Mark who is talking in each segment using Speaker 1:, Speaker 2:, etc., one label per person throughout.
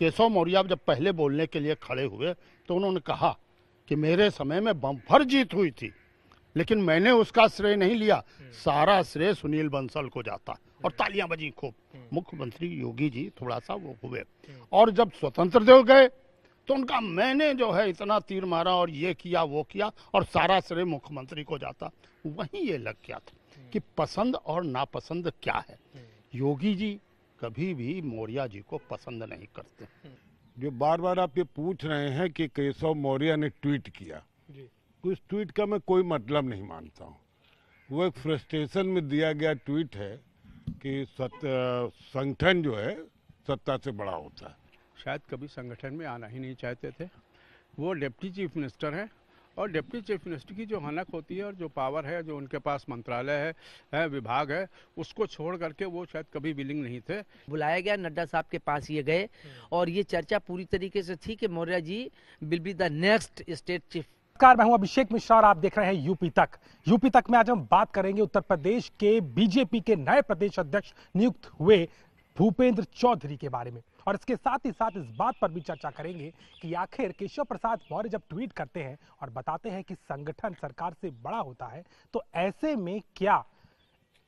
Speaker 1: केशव मौर्या जब पहले बोलने के लिए खड़े हुए तो उन्होंने कहा कि मेरे समय में बम्फर जीत हुई थी लेकिन मैंने उसका श्रेय नहीं लिया हम्म। सारा श्रेय सुनील बंसल को जाता हम्म। और तालियां बजी खूब हम्म। मुख्यमंत्री योगी जी थोड़ा सा वो हुए और जब स्वतंत्र देव गए तो उनका मैंने जो है इतना तीर मारा और ये किया वो किया और सारा श्रेय मुख्यमंत्री को जाता वहीं ये लग गया था कि पसंद और नापसंद क्या है योगी जी कभी भी मौर्या जी को पसंद नहीं करते
Speaker 2: जो बार बार आप ये पूछ रहे हैं कि केशव मौर्या ने ट्वीट किया उस ट्वीट का मैं कोई मतलब नहीं मानता हूँ वो एक फ्रस्ट्रेशन में दिया गया ट्वीट है कि संगठन जो है सत्ता से बड़ा होता है शायद कभी संगठन
Speaker 3: में आना ही नहीं चाहते थे वो डिप्टी चीफ मिनिस्टर हैं और डिप्टी चीफ मिनिस्टर की जो हनक होती है और जो पावर है जो उनके पास मंत्रालय है, है विभाग है
Speaker 4: उसको छोड़ करके वो शायद कभी विलिंग नहीं थे बुलाया गया नड्डा साहब के पास ये गए और ये चर्चा पूरी तरीके से थी कि Maurya ji will be the next state chief नमस्कार मैं हूं
Speaker 5: अभिषेक मिश्रा और आप देख रहे हैं यूपी तक यूपी तक में आज हम बात करेंगे उत्तर प्रदेश
Speaker 4: के बीजेपी
Speaker 5: के नए प्रदेश अध्यक्ष नियुक्त हुए भूपेंद्र चौधरी के बारे में और इसके साथ ही साथ इस बात पर भी चर्चा करेंगे कि आखिर केशव प्रसाद मौर्य जब ट्वीट करते हैं और बताते हैं कि संगठन सरकार से बड़ा होता है तो ऐसे में क्या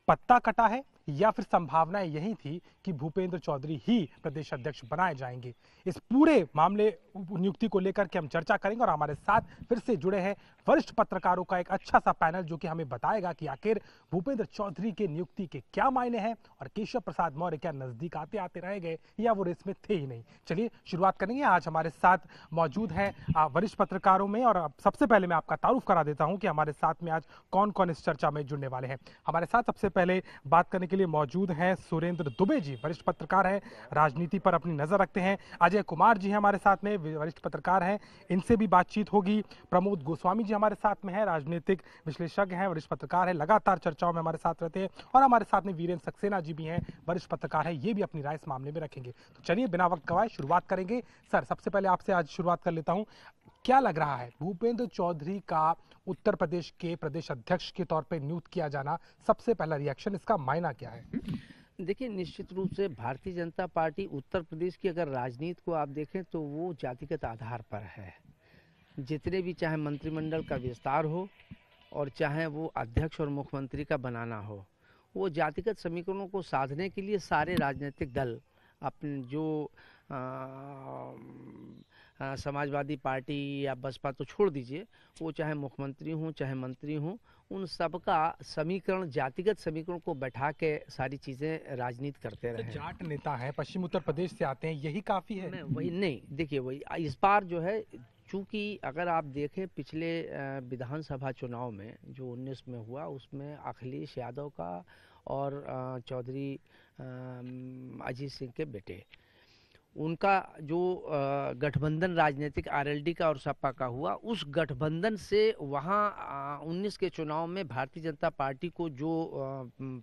Speaker 5: पत्ता कटा है या फिर संभावनाएं यही थी कि भूपेंद्र चौधरी ही प्रदेश अध्यक्ष बनाए जाएंगे इस पूरे मामले नियुक्ति को लेकर के हम चर्चा करेंगे और हमारे साथ फिर से जुड़े हैं वरिष्ठ पत्रकारों का एक अच्छा सा पैनल जो कि हमें बताएगा कि आखिर भूपेंद्र चौधरी के नियुक्ति के क्या मायने हैं और केशव प्रसाद मौर्य क्या नजदीक आते आते रह गए या वो रेस में थे ही नहीं चलिए शुरुआत करेंगे आज हमारे साथ मौजूद हैं वरिष्ठ पत्रकारों में और सबसे पहले मैं आपका तारुफ करा देता हूँ कि हमारे साथ में आज कौन कौन इस चर्चा में जुड़ने वाले हैं हमारे साथ सबसे पहले बात करने के लिए मौजूद हैं सुरेंद्र दुबे जी वरिष्ठ पत्रकार हैं राजनीति पर अपनी नज़र रखते हैं अजय कुमार जी हैं हमारे साथ में वरिष्ठ पत्रकार हैं इनसे भी बातचीत होगी प्रमोद गोस्वामी जी हमारे साथ में हैं राजनीतिक विश्लेषक हैं वरिष्ठ पत्रकार हैं लगातार चर्चाओं में हमारे साथ रहते हैं और हमारे साथ में वीरेंद्र सक्सेना जी भी हैं वरिष्ठ पत्रकार हैं ये भी अपनी राय इस मामले में रखेंगे तो चलिए बिना वक्त गवाए शुरुआत करेंगे सर सबसे पहले आपसे आज शुरुआत कर लेता हूँ क्या लग रहा है भूपेंद्र चौधरी का उत्तर प्रदेश के प्रदेश अध्यक्ष के तौर पर नियुक्त किया जाना सबसे पहला रिएक्शन इसका मायना
Speaker 4: क्या है देखिए निश्चित रूप से भारतीय जनता पार्टी उत्तर प्रदेश की अगर राजनीति को आप देखें तो वो जातिगत आधार पर है जितने भी चाहे मंत्रिमंडल का विस्तार हो और चाहे वो अध्यक्ष और मुख्यमंत्री का बनाना हो वो जातिगत समीकरणों को साधने के लिए सारे राजनीतिक दल अपने जो आ, समाजवादी पार्टी या बसपा तो छोड़ दीजिए वो चाहे मुख्यमंत्री हों चाहे मंत्री हों उन सबका समीकरण जातिगत समीकरण को बैठा के सारी चीज़ें राजनीति करते तो रहे जाट नेता है पश्चिम उत्तर प्रदेश से आते हैं यही काफ़ी है नहीं वही नहीं देखिए वही इस बार जो है चूँकि अगर आप देखें पिछले विधानसभा चुनाव में जो उन्नीस में हुआ उसमें अखिलेश यादव का और चौधरी अजीत सिंह के बेटे उनका जो गठबंधन राजनीतिक आरएलडी का और सपा का हुआ उस गठबंधन से वहाँ 19 के चुनाव में भारतीय जनता पार्टी को जो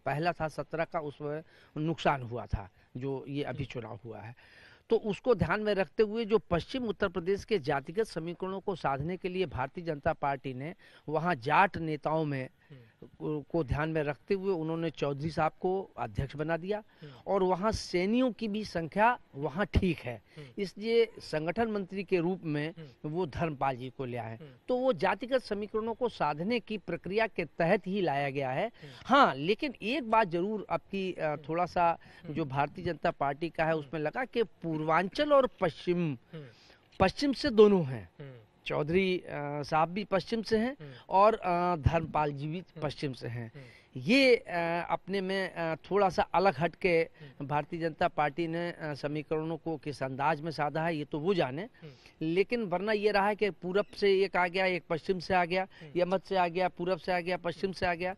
Speaker 4: पहला था सत्रह का उसमें नुकसान हुआ था जो ये अभी चुनाव हुआ है तो उसको ध्यान में रखते हुए जो पश्चिम उत्तर प्रदेश के जातिगत समीकरणों को साधने के लिए भारतीय जनता पार्टी ने वहाँ जाट नेताओं में को ध्यान में रखते हुए उन्होंने चौधरी साहब को अध्यक्ष बना दिया हम्म। और वहाँ सैनियों की भी संख्या वहाँ ठीक है हम्म। इसलिए संगठन मंत्री के रूप में हम्म। वो धर्मपाल जी को लिया है तो वो जातिगत समीकरणों को साधने की प्रक्रिया के तहत ही लाया गया है हाँ लेकिन एक बात जरूर आपकी थोड़ा सा जो भारतीय जनता पार्टी का है उसमें लगा कि पूर्वांचल और पश्चिम पश्चिम से दोनों हैं चौधरी साहब भी पश्चिम से हैं हम्म। और धर्मपाल जी भी हम्म। पश्चिम से हैं हम्म। ये अपने में थोड़ा सा अलग हट के भारतीय जनता पार्टी ने समीकरणों को किस अंदाज में साधा है ये तो वो जाने लेकिन वरना ये रहा है कि पूरब से एक आ गया एक पश्चिम से आ गया यमत से आ गया पूरब से आ गया पश्चिम से आ गया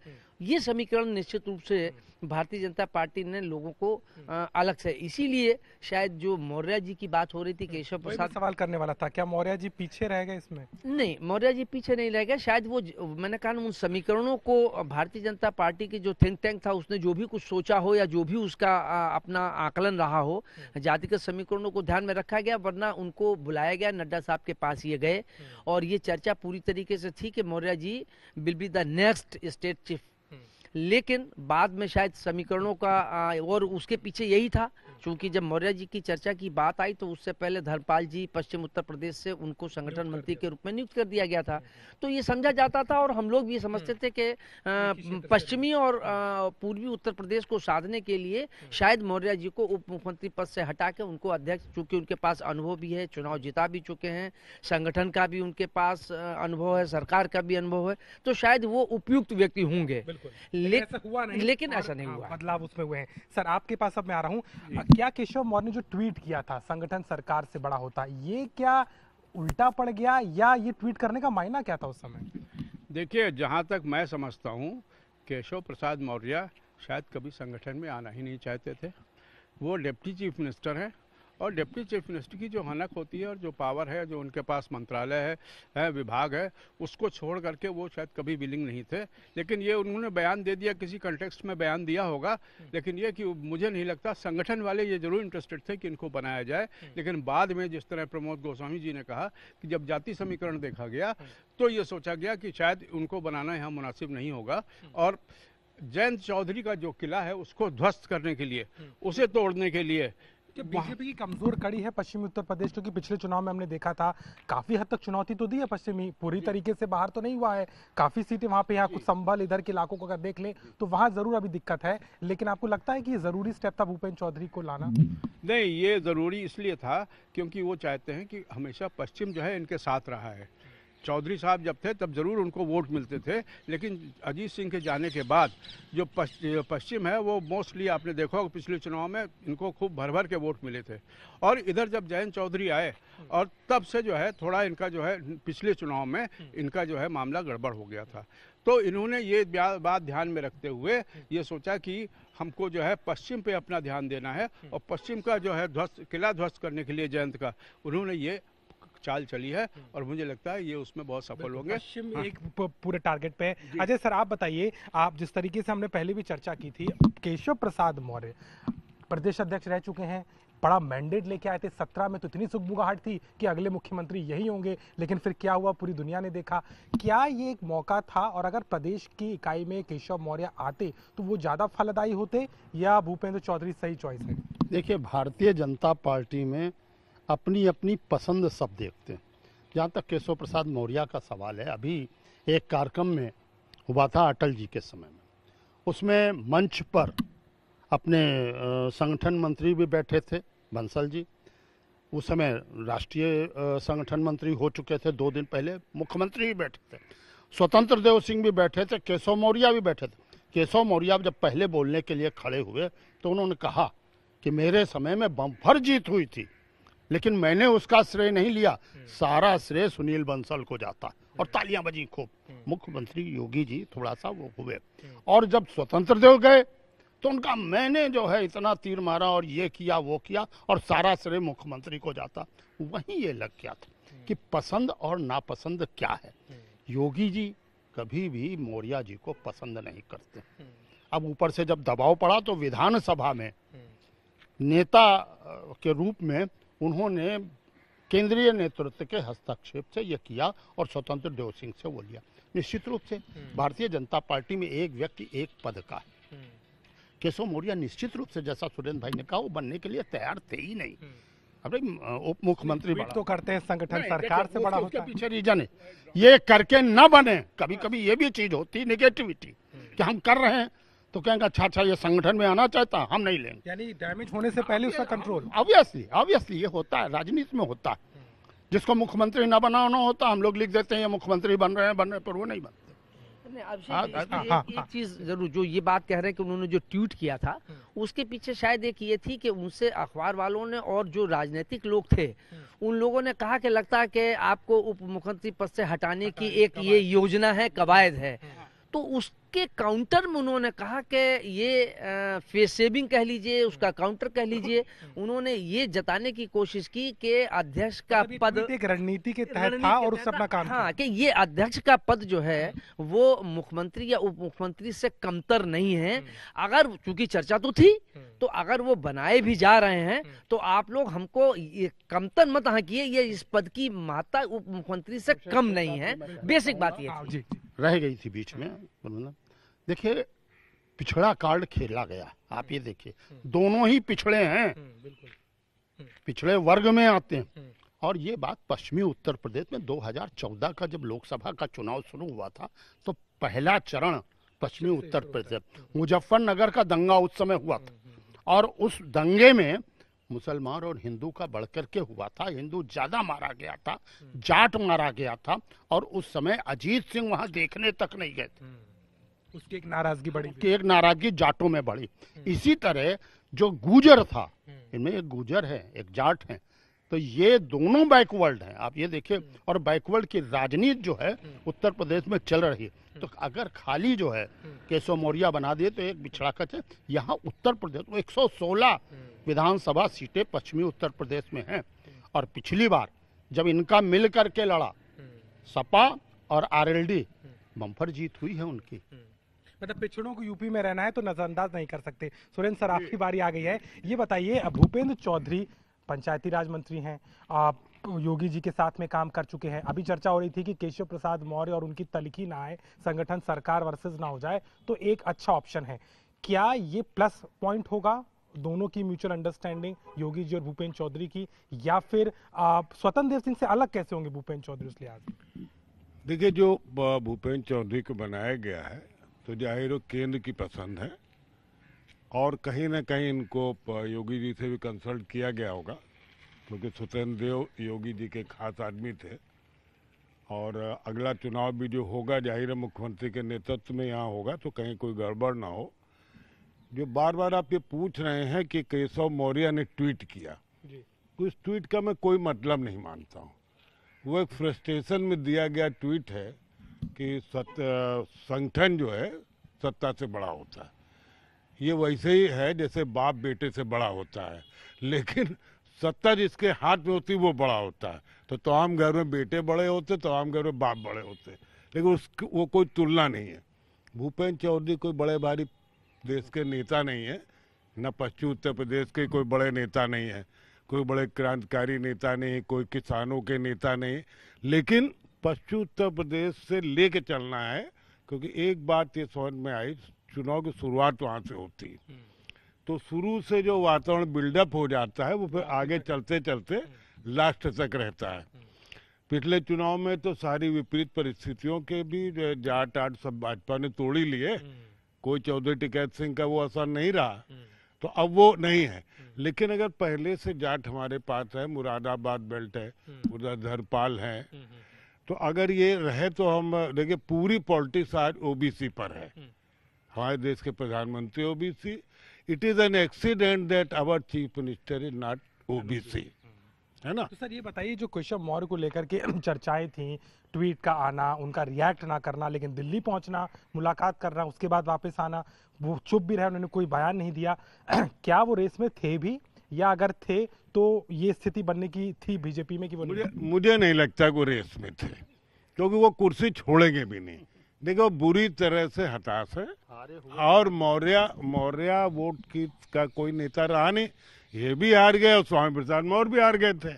Speaker 4: ये समीकरण निश्चित रूप से भारतीय जनता पार्टी ने लोगों को हम्म। अलग से इसीलिए शायद जो मौर्य जी की बात हो रही थी हम्म। केशव प्रसाद सवाल करने वाला था क्या मौर्य जी पीछे रह गए इसमें नहीं मौर्य जी पीछे नहीं रह गए शायद वो मैंने कहा उन समीकरणों को भारतीय जनता पार्टी की जो थिंक टैंक था उसने जो भी कुछ सोचा हो या जो भी उसका अपना आकलन रहा हो हम्म। जातिगत समीकरणों को ध्यान में रखा गया वरना उनको बुलाया गया नड्डा साहब के पास ये गए और ये चर्चा पूरी तरीके से थी कि Maurya ji will be the next state chief लेकिन बाद में शायद समीकरणों का और उसके पीछे यही था चूंकि जब मौर्य जी की चर्चा की बात आई तो उससे पहले धर्मपाल जी पश्चिम उत्तर प्रदेश से उनको संगठन मंत्री के रूप में नियुक्त कर दिया गया था तो ये समझा जाता था और हम लोग भी समझते हम्म। थे कि पश्चिमी हम्म। और पूर्वी उत्तर प्रदेश को साधने के लिए हम्म। शायद मौर्य जी को उप मुख्यमंत्री पद से हटा के उनको अध्यक्ष चूंकि उनके पास अनुभव भी है चुनाव जिता भी चुके हैं संगठन का भी उनके पास अनुभव है सरकार का भी अनुभव है तो शायद वो उपयुक्त व्यक्ति होंगे लेकिन ऐसा लेकिन ऐसा नहीं हाँ, हुआ
Speaker 5: बदलाव उसमें हुए हैं सर आपके पास अब मैं आ रहा हूँ क्या केशव मौर्य ने जो ट्वीट किया था संगठन सरकार से बड़ा होता ये क्या उल्टा पड़ गया या ये ट्वीट करने का मायना क्या था उस समय
Speaker 3: देखिए जहाँ तक मैं समझता हूँ केशव प्रसाद मौर्य शायद कभी संगठन में आना ही नहीं चाहते थे वो डिप्टी चीफ मिनिस्टर हैं और डिप्टी चीफ मिनिस्टर की जो हनक होती है और जो पावर है जो उनके पास मंत्रालय है, है विभाग है उसको छोड़ करके वो शायद कभी विलिंग नहीं थे लेकिन ये उन्होंने बयान दे दिया किसी कंटेक्स्ट में बयान दिया होगा लेकिन ये कि मुझे नहीं लगता संगठन वाले ये जरूर इंटरेस्टेड थे कि इनको बनाया जाए लेकिन बाद में जिस तरह प्रमोद गोस्वामी जी ने कहा कि जब जाति समीकरण देखा गया तो ये सोचा गया कि शायद उनको बनाना यहाँ मुनासिब नहीं होगा और जयंत चौधरी का जो किला है उसको ध्वस्त करने के लिए उसे तोड़ने के लिए कि
Speaker 5: बीजेपी की कमजोर कड़ी है पश्चिमी उत्तर प्रदेश क्योंकि पिछले चुनाव में हमने देखा था काफी हद तक चुनौती तो दी है पश्चिमी पूरी तरीके से बाहर तो नहीं हुआ है काफी सीटें वहां पे यहाँ कुछ संभल इधर के इलाकों को अगर देख लें तो वहां जरूर अभी दिक्कत है लेकिन आपको लगता है कि ये जरूरी स्टेप था भूपेन्द्र चौधरी को लाना
Speaker 3: नहीं ये जरूरी इसलिए था क्योंकि वो चाहते हैं कि हमेशा पश्चिम जो है इनके साथ रहा है चौधरी साहब जब थे तब ज़रूर उनको वोट मिलते थे लेकिन अजीत सिंह के जाने के बाद जो पश्चिम है वो मोस्टली आपने देखा होगा पिछले चुनाव में इनको खूब भर भर के वोट मिले थे और इधर जब जयंत चौधरी आए और तब से जो है थोड़ा इनका जो है पिछले चुनाव में इनका जो है मामला गड़बड़ हो गया था तो इन्होंने ये बात ध्यान में रखते हुए ये सोचा कि हमको जो है पश्चिम पे अपना ध्यान देना है और पश्चिम का जो है ध्वस्त किला ध्वस्त करने के लिए जयंत का उन्होंने ये चाल चली है हम्म। और मुझे लगता है ये उसमें बहुत सफल होंगे पश्चिम हाँ। एक
Speaker 5: पूरे टारगेट पे अजय सर आप बताइए आप जिस तरीके से हमने पहले भी चर्चा की थी केशव प्रसाद मौर्य प्रदेश अध्यक्ष रह चुके हैं बड़ा मैंडेट लेके आए थे सत्रह में तो इतनी सुखबुगाहट थी कि अगले मुख्यमंत्री यही होंगे लेकिन फिर क्या हुआ पूरी दुनिया ने देखा क्या ये एक मौका था और अगर प्रदेश की इकाई में केशव मौर्य आते तो वो ज़्यादा फलदायी होते
Speaker 1: या भूपेंद्र चौधरी सही चॉइस है देखिए भारतीय जनता पार्टी में अपनी अपनी पसंद सब देखते हैं जहाँ तक केशव प्रसाद मौर्य का सवाल है अभी एक कार्यक्रम में हुआ था अटल जी के समय में उसमें मंच पर अपने संगठन मंत्री भी बैठे थे बंसल जी उस समय राष्ट्रीय संगठन मंत्री हो चुके थे दो दिन पहले मुख्यमंत्री भी बैठे थे स्वतंत्र देव सिंह भी बैठे थे केशव मौर्य भी बैठे थे केशव मौर्य जब पहले बोलने के लिए खड़े हुए तो उन्होंने कहा कि मेरे समय में बम्फर जीत हुई थी लेकिन मैंने उसका श्रेय नहीं लिया हम्म। सारा श्रेय सुनील बंसल को जाता और तालियां बजी खूब हम्म। मुख्यमंत्री योगी जी थोड़ा सा वो हुए हम्म। और जब स्वतंत्र देव गए तो उनका मैंने जो है इतना तीर मारा और ये किया वो किया और सारा श्रेय मुख्यमंत्री को जाता वहीं ये लग गया था कि पसंद और नापसंद क्या है योगी जी कभी भी मौर्या जी को पसंद नहीं करते अब ऊपर से जब दबाव पड़ा तो विधानसभा में नेता के रूप में उन्होंने केंद्रीय नेतृत्व के हस्तक्षेप से यह किया और स्वतंत्र देव सिंह से वो लिया निश्चित रूप से हम्म। भारतीय जनता पार्टी में एक व्यक्ति एक पद का है हम्म। केशव मौर्य निश्चित रूप से जैसा सुरेंद्र भाई ने कहा वो बनने के लिए तैयार थे ही नहीं हम्म। अरे उप मुख्यमंत्री तो करते हैं संगठन सरकार से बड़ा होता पीछे रीजन है ये करके न बने कभी कभी ये भी चीज होती निगेटिविटी कि हम कर रहे हैं तो कहेंगे अच्छा अच्छा ये संगठन में आना चाहता हम नहीं लेंगे यानी डैमेज होने से पहले उसका कंट्रोल ऑब्वियसली ऑब्वियसली ये होता है राजनीति में होता है जिसको मुख्यमंत्री न बनाना होता हम लोग लिख देते हैं ये मुख्यमंत्री बन रहे हैं बन रहे पर वो
Speaker 4: नहीं बनते हाँ, हाँ, हाँ, एक चीज जरूर जो ये बात कह रहे हैं कि उन्होंने जो ट्वीट किया था उसके पीछे शायद एक ये थी कि उनसे अखबार वालों ने और जो राजनीतिक लोग थे उन लोगों ने कहा कि लगता है कि आपको उप मुख्यमंत्री पद से हटाने की एक ये योजना है कवायद है तो उस उसके काउंटर में उन्होंने कहा कि ये फेस सेविंग कह लीजिए उसका काउंटर हम्म। कह लीजिए हम्म। उन्होंने ये जताने की कोशिश की कि अध्यक्ष का पद तो एक रणनीति के तहत था और उस अपना काम हाँ कि ये अध्यक्ष का पद जो है हम्म। वो मुख्यमंत्री या उप मुख्यमंत्री से कमतर नहीं है अगर चूंकि चर्चा तो थी तो अगर वो बनाए भी जा रहे हैं तो आप लोग हमको ये कमतर मत हाँ किए ये इस पद की महत्ता उप मुख्यमंत्री से कम नहीं है बेसिक बात ये हाँ, जी
Speaker 1: रह गई थी बीच में मतलब देखिए पिछड़ा कार्ड खेला गया आप ये देखिए हम्म। दोनों ही पिछड़े हैं हम्म, हम्म। पिछड़े वर्ग में आते हैं और ये बात पश्चिमी उत्तर प्रदेश में 2014 का जब लोकसभा का चुनाव शुरू हुआ था तो पहला चरण पश्चिमी उत्तर प्रदेश मुजफ्फरनगर का दंगा उस समय हुआ था और उस दंगे में मुसलमान और हिंदू का बढ़कर के हुआ था हिंदू ज्यादा मारा गया था हम्म। जाट मारा गया था और उस समय अजीत सिंह वहां देखने तक नहीं गए थे हम्म। उसकी एक नाराजगी बढ़ी उसकी एक नाराजगी जाटों में बढ़ी हम्म। इसी तरह जो गुजर था इनमें एक गुजर है एक जाट है तो ये दोनों बैकवर्ड हैं आप ये देखिए और बैकवर्ड की राजनीति जो है उत्तर प्रदेश में चल रही है तो अगर खाली जो है केशव मौर्या बना दिए तो एक बिछड़ा कच है यहाँ उत्तर प्रदेश को एक विधानसभा सीटें पश्चिमी उत्तर प्रदेश में हैं और पिछली बार जब इनका मिल करके लड़ा सपा और आरएलडी बम्फर जीत हुई है उनकी मतलब पिछड़ों को यूपी में रहना है तो नजरअंदाज नहीं कर सकते
Speaker 5: सुरेंद्र सर आपकी बारी आ गई है ये बताइए भूपेंद्र चौधरी पंचायती राज मंत्री हैं आप योगी जी के साथ में काम कर चुके हैं अभी चर्चा हो रही थी कि केशव प्रसाद मौर्य और उनकी तलखी ना आए संगठन सरकार वर्सेस ना हो जाए तो एक अच्छा ऑप्शन है क्या ये प्लस पॉइंट होगा दोनों की म्यूचुअल अंडरस्टैंडिंग योगी जी और भूपेन्द्र चौधरी की या फिर स्वतंत्र देव सिंह से अलग कैसे होंगे भूपेन्द्र चौधरी उस लिहाज
Speaker 2: देखिए जो भूपेन्द्र चौधरी को बनाया गया है तो जाहिर केंद्र की पसंद है और कहीं ना कहीं इनको योगी जी से भी कंसल्ट किया गया होगा क्योंकि सुतेंद्र देव योगी जी के खास आदमी थे और अगला चुनाव भी जो होगा जाहिर मुख्यमंत्री के नेतृत्व में यहाँ होगा तो कहीं कोई गड़बड़ ना हो जो बार बार आप ये पूछ रहे हैं कि केशव मौर्य ने ट्वीट किया उस ट्वीट का मैं कोई मतलब नहीं मानता हूँ वो एक फ्रस्ट्रेशन में दिया गया ट्वीट है कि संगठन जो है सत्ता से बड़ा होता है ये वैसे ही है जैसे बाप बेटे से बड़ा होता है लेकिन सत्ता जिसके हाथ में होती वो बड़ा होता है तो तो घर में बेटे बड़े होते तो घर में बाप बड़े होते लेकिन उस वो कोई तुलना नहीं है भूपेन्द्र चौधरी कोई बड़े भारी देश के नेता नहीं है न पश्चिम उत्तर प्रदेश के कोई बड़े नेता नहीं है कोई बड़े क्रांतिकारी नेता नहीं कोई किसानों के नेता नहीं लेकिन पश्चिम उत्तर प्रदेश से ले चलना है क्योंकि एक बात ये समझ में आई चुनाव की शुरुआत वहाँ से होती तो शुरू से जो वातावरण बिल्डअप हो जाता है वो फिर आगे चलते चलते लास्ट तक रहता है पिछले चुनाव में तो सारी विपरीत परिस्थितियों के भी जाट आट सब भाजपा ने तोड़ ही लिए कोई चौधरी टिकैत सिंह का वो असर नहीं रहा हम्म। तो अब वो नहीं है हम्म। लेकिन अगर पहले से जाट हमारे पास है मुरादाबाद बेल्ट है हम्म। उधर धरपाल है तो अगर ये रहे तो हम देखिए पूरी पॉलिटिक्स आज ओबीसी पर है हमारे देश के प्रधानमंत्री OBC it is an accident that our chief minister is not OBC है ना तो
Speaker 5: सर ये बताइए जो क्वेश्चन मौर्य को लेकर के चर्चाएं थी ट्वीट का आना उनका रिएक्ट ना करना लेकिन दिल्ली पहुंचना मुलाकात करना उसके बाद वापस आना वो चुप भी रहे उन्होंने कोई बयान नहीं दिया क्या वो रेस में थे भी या अगर थे तो ये स्थिति बनने की थी
Speaker 2: बीजेपी में कि वो मुझे मुझे नहीं लगता वो रेस में थे क्योंकि वो कुर्सी छोड़ेंगे भी नहीं देखो बुरी तरह से हताश है और मौर्य मौर्य वोट की का कोई नेता रहा नहीं ये भी हार गए और स्वामी प्रसाद मौर्य भी हार गए थे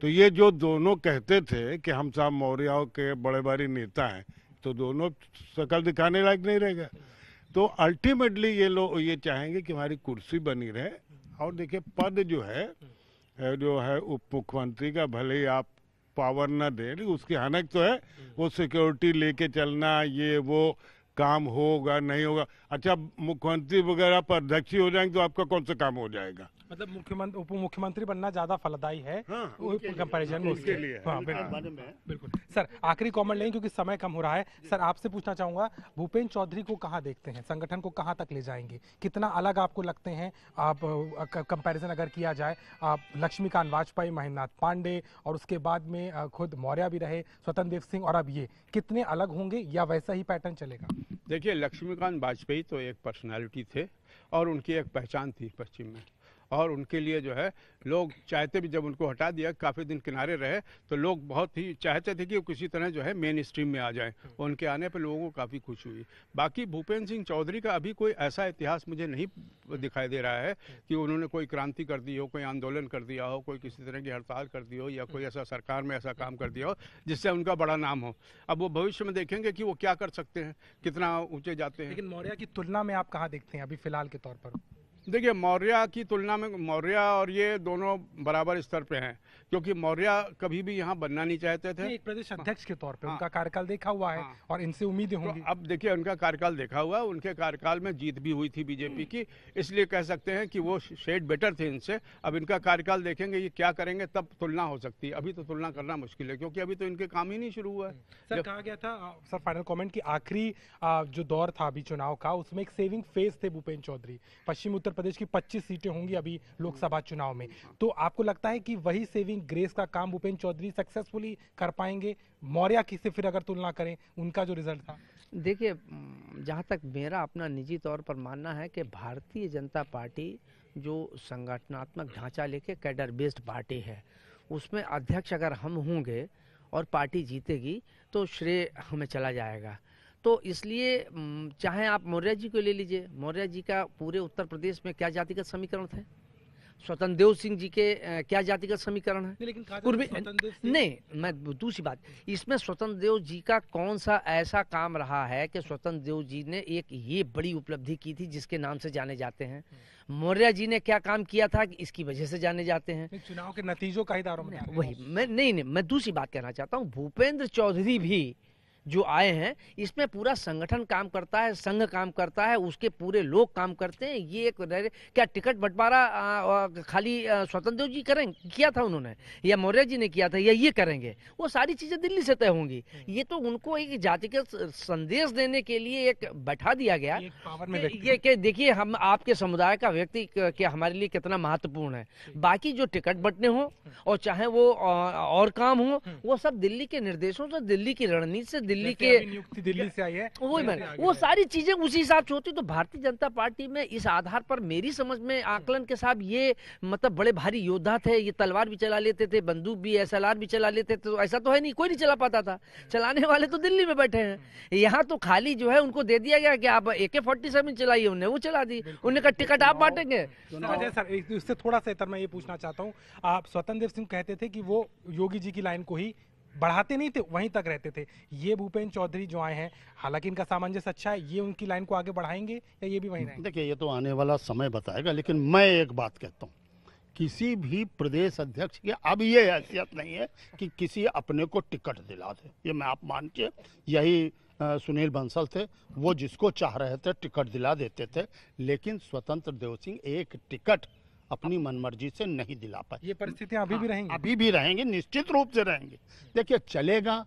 Speaker 2: तो ये जो दोनों कहते थे कि हम साहब मौर्याओं के बड़े बड़े नेता हैं तो दोनों शकल दिखाने लायक नहीं रहेगा तो अल्टीमेटली ये लोग ये चाहेंगे कि हमारी कुर्सी बनी रहे और देखिए पद जो है जो है उप मुख्यमंत्री का भले ही आप पावर ना दे उसकी हनक तो है वो सिक्योरिटी लेके चलना ये वो काम होगा नहीं होगा अच्छा मुख्यमंत्री वगैरह पर अध्यक्ष हो जाएंगे तो आपका कौन सा काम हो जाएगा
Speaker 5: मतलब मुख्यमंत्री उप मुख्यमंत्री बनना ज्यादा फलदायी है हाँ, कंपेरिजन हाँ, में उसके लिए हाँ बिल्कुल सर आखिरी कॉमेंट लेंगे क्योंकि समय कम हो रहा है सर आपसे पूछना चाहूंगा भूपेन्द्र चौधरी को कहाँ देखते हैं संगठन को कहाँ तक ले जाएंगे कितना अलग आपको लगते हैं आप कंपेरिजन अगर किया जाए आप लक्ष्मीकांत वाजपेयी महेंद्रनाथ पांडे और उसके बाद में खुद मौर्य भी रहे स्वतंत्र देव सिंह और अब ये कितने अलग होंगे या वैसा ही पैटर्न चलेगा
Speaker 3: देखिए लक्ष्मीकांत वाजपेयी तो एक पर्सनैलिटी थे और उनकी एक पहचान थी पश्चिम में और उनके लिए जो है लोग चाहते भी जब उनको हटा दिया काफ़ी दिन किनारे रहे तो लोग बहुत ही चाहते थे कि वो किसी तरह जो है मेन स्ट्रीम में आ जाएं हम्म। उनके आने पर लोगों को काफ़ी खुशी हुई बाकी भूपेंद्र सिंह चौधरी का अभी कोई ऐसा इतिहास मुझे नहीं दिखाई दे रहा है हम्म। कि उन्होंने कोई क्रांति कर दी हो कोई आंदोलन कर दिया हो कोई किसी तरह की हड़ताल कर दी हो या कोई ऐसा सरकार में ऐसा काम कर दिया हो जिससे उनका बड़ा नाम हो अब वो भविष्य में देखेंगे कि वो क्या कर सकते हैं कितना ऊँचे जाते हैं लेकिन मौर्य
Speaker 5: की तुलना में आप कहाँ देखते हैं अभी फिलहाल के तौर पर
Speaker 3: देखिए मौर्य की तुलना में मौर्य और ये दोनों बराबर स्तर पे हैं क्योंकि मौर्य कभी भी यहाँ बनना नहीं चाहते थे
Speaker 5: प्रदेश हाँ। अध्यक्ष के तौर पे हाँ, उनका कार्यकाल देखा हुआ है हाँ, और इनसे
Speaker 3: उम्मीदें होंगी तो अब देखिए उनका कार्यकाल देखा हुआ उनके कार्यकाल में जीत भी हुई थी बीजेपी की इसलिए कह सकते हैं कि वो शेड बेटर थे इनसे अब इनका कार्यकाल देखेंगे ये क्या करेंगे तब तुलना हो सकती है अभी तो तुलना करना मुश्किल है क्योंकि अभी तो इनके काम ही नहीं शुरू हुआ है हम्म। सर
Speaker 5: कहा गया था सर फाइनल कॉमेंट की आखिरी जो दौर था अभी चुनाव का उसमें एक सेविंग फेज थे भूपेन्द्र चौधरी पश्चिम उत्तर प्रदेश की 25 सीटें होंगी अभी लोकसभा चुनाव में तो आपको लगता है कि वही सेविंग ग्रेस का काम भूपेन्द्र चौधरी सक्सेसफुली कर पाएंगे मौर्य की से फिर अगर तुलना करें उनका जो रिजल्ट
Speaker 4: था देखिए जहाँ तक मेरा अपना निजी तौर पर मानना है कि भारतीय जनता पार्टी जो संगठनात्मक ढांचा लेके कैडर बेस्ड पार्टी है उसमें अध्यक्ष अगर हम होंगे और पार्टी जीतेगी तो श्रेय हमें चला जाएगा तो इसलिए चाहे आप मौर्य जी को ले लीजिए मौर्य जी का पूरे उत्तर प्रदेश में क्या जातिगत समीकरण थे स्वतंत्र देव सिंह जी के क्या जातिगत समीकरण है लेकिन नहीं मैं दूसरी बात इसमें स्वतंत्र देव जी का कौन सा ऐसा काम रहा है कि स्वतंत्र देव जी ने एक ये बड़ी उपलब्धि की थी जिसके नाम से जाने जाते हैं मौर्य जी ने क्या काम किया था कि इसकी वजह से जाने जाते हैं चुनाव के नतीजों का ही दारों में वही मैं नहीं नहीं मैं दूसरी बात कहना चाहता हूँ भूपेंद्र चौधरी भी जो आए हैं इसमें पूरा संगठन काम करता है संघ काम करता है उसके पूरे लोग काम करते हैं ये एक क्या टिकट बंटवारा खाली स्वतंत्र जी करें किया था उन्होंने या मौर्य जी ने किया था या ये करेंगे वो सारी चीज़ें दिल्ली से तय होंगी हम्म। ये तो उनको एक जातिगत संदेश देने के लिए एक बैठा दिया गया ये कि देखिए हम आपके समुदाय का व्यक्ति के हमारे लिए कितना महत्वपूर्ण है बाकी जो टिकट बंटने हो हम्म। और चाहे वो और काम हो हम्म। वो सब दिल्ली के निर्देशों से दिल्ली की रणनीति से दिल्ली के नियुक्ति दिल्ली
Speaker 5: से आई है वही मैंने वो
Speaker 4: सारी चीजें उसी हिसाब से होती तो भारतीय जनता पार्टी में इस आधार पर मेरी समझ में आकलन के साथ ये मतलब बड़े भारी योद्धा थे ये तलवार भी चला लेते थे बंदूक भी एस भी चला लेते थे तो ऐसा तो है नहीं कोई नहीं चला पाता था चलाने वाले तो दिल्ली में बैठे हैं यहाँ तो खाली जो है उनको दे दिया गया कि आप ए के फोर्टी सेवन चलाइए उन्हें वो चला दी उन्हें का टिकट आप बांटेंगे तो
Speaker 5: सर इससे थोड़ा सा मैं ये पूछना चाहता हूँ आप स्वतंत्र देव सिंह कहते थे कि वो योगी जी की लाइन को ही बढ़ाते नहीं थे वहीं तक रहते थे ये भूपेन चौधरी जो आए हैं हालांकि इनका सामंजस्य अच्छा है ये उनकी लाइन को
Speaker 1: आगे बढ़ाएंगे या ये भी वहीं रहेंगे देखिए ये तो आने वाला समय बताएगा लेकिन मैं एक बात कहता हूँ किसी भी प्रदेश अध्यक्ष की अब ये हैसियत नहीं है कि किसी अपने को टिकट दिला दे ये मैं आप मान के यही सुनील बंसल थे वो जिसको चाह रहे थे टिकट दिला देते थे लेकिन स्वतंत्र देव सिंह एक टिकट अपनी मनमर्जी से नहीं दिला पाए ये परिस्थितियां अभी भी रहेंगी अभी भी रहेंगी निश्चित रूप से रहेंगे देखिए चलेगा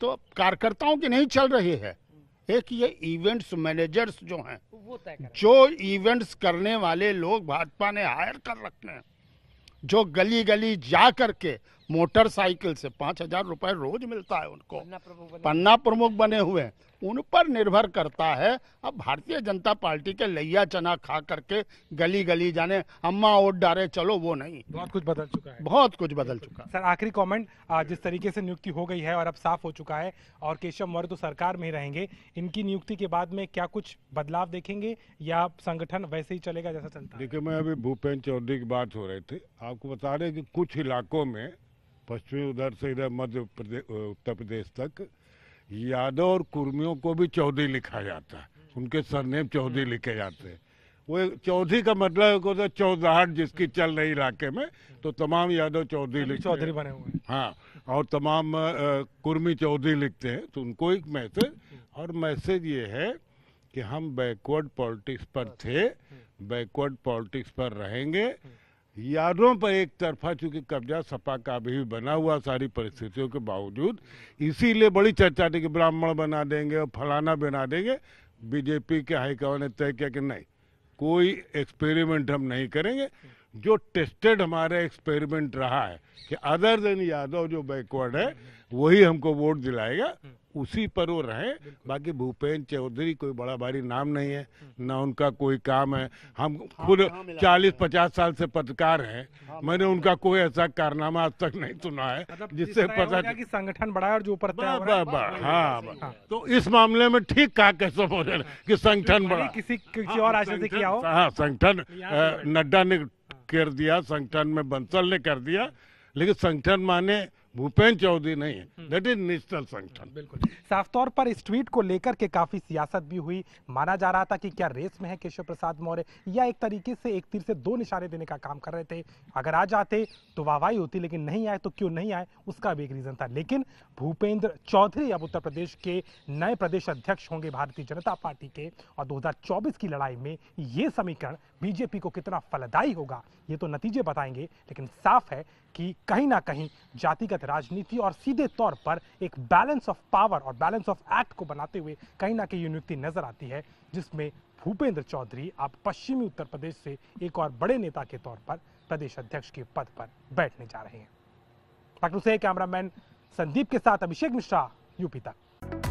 Speaker 1: तो कार्यकर्ताओं की नहीं चल रही है एक ये इवेंट्स मैनेजर्स जो हैं जो इवेंट्स करने वाले लोग भाजपा ने हायर कर रखे हैं जो गली गली जा करके मोटरसाइकिल से पाँच हजार रुपए रोज मिलता है उनको पन्ना प्रमुख बने हुए हैं उन पर निर्भर करता है अब भारतीय जनता पार्टी के लैया चना खा करके गली गली जाने अम्मा वोट डारे चलो वो नहीं बहुत कुछ बदल चुका है बहुत कुछ बदल चुका है सर
Speaker 5: आखिरी कमेंट जिस तरीके से नियुक्ति हो गई है और अब साफ हो चुका है और केशव मौर्य तो सरकार में ही रहेंगे इनकी नियुक्ति के बाद में क्या कुछ बदलाव देखेंगे या संगठन वैसे ही चलेगा जैसा
Speaker 2: चलता देखिये मैं अभी भूपेन्द्र चौधरी की बात हो रही थी आपको बता रहे की कुछ इलाकों में पश्चिमी उधर से इधर मध्य प्रदेश उत्तर प्रदेश तक यादव और कुर्मियों को भी चौधरी लिखा जाता है उनके सरनेम चौधरी लिखे जाते हैं वो चौधरी का मतलब होता है चौधाहट जिसकी चल रही इलाके में तो तमाम यादव चौधरी लिखते चौधरी बने हुए हाँ और तमाम कुर्मी चौधरी लिखते हैं तो उनको एक मैसेज और मैसेज ये है कि हम बैकवर्ड पॉलिटिक्स पर थे बैकवर्ड पॉलिटिक्स पर रहेंगे यादों पर एक तरफा चूंकि कब्जा सपा का भी बना हुआ सारी परिस्थितियों के बावजूद इसीलिए बड़ी चर्चा थी कि ब्राह्मण बना देंगे और फलाना बना देंगे बीजेपी के हाईकमान ने तय किया कि नहीं कोई एक्सपेरिमेंट हम नहीं करेंगे जो टेस्टेड हमारा एक्सपेरिमेंट रहा है कि अदर देन यादव जो बैकवर्ड है वही हमको वोट दिलाएगा उसी पर वो रहे बाकी भूपेन्द्र चौधरी कोई बड़ा भारी नाम नहीं है हम्म। ना उनका कोई काम है हम्म। हम हाँ, खुद हाँ चालीस पचास साल से पत्रकार हैं हाँ, मैंने उनका कोई ऐसा कारनामा आज तक नहीं सुना है मतलब जिससे पता कि संगठन बड़ा और जो ऊपर हाँ तो इस मामले में ठीक कहा कैसे भोजन की संगठन बड़ा किसी
Speaker 5: किसी और आशा से किया हो हाँ
Speaker 2: संगठन नड्डा ने कर दिया संगठन में बंसल ने कर दिया लेकिन संगठन माने भूपेन चौधरी नहीं है दैट इज नेशनल संगठन बिल्कुल साफ तौर पर इस ट्वीट को
Speaker 5: लेकर के काफी सियासत भी हुई माना जा रहा था कि क्या रेस में है केशव प्रसाद मौर्य या एक तरीके से एक तीर से दो निशाने देने का काम कर रहे थे अगर आ जाते तो वाहवाही होती लेकिन नहीं आए तो क्यों नहीं आए उसका भी एक रीजन था लेकिन भूपेंद्र चौधरी अब उत्तर प्रदेश के नए प्रदेश अध्यक्ष होंगे भारतीय जनता पार्टी के और दो की लड़ाई में ये समीकरण बीजेपी को कितना फलदायी होगा ये तो नतीजे बताएंगे लेकिन साफ है कि कहीं ना कहीं जातिगत राजनीति और सीधे तौर पर एक बैलेंस ऑफ पावर और बैलेंस ऑफ एक्ट को बनाते हुए कहीं ना कहीं नियुक्ति नजर आती है जिसमें भूपेंद्र चौधरी आप पश्चिमी उत्तर प्रदेश से एक और बड़े नेता के तौर पर प्रदेश अध्यक्ष के पद पर बैठने जा रहे हैं पटनू से कैमरामैन संदीप के साथ अभिषेक मिश्रा यूपी तक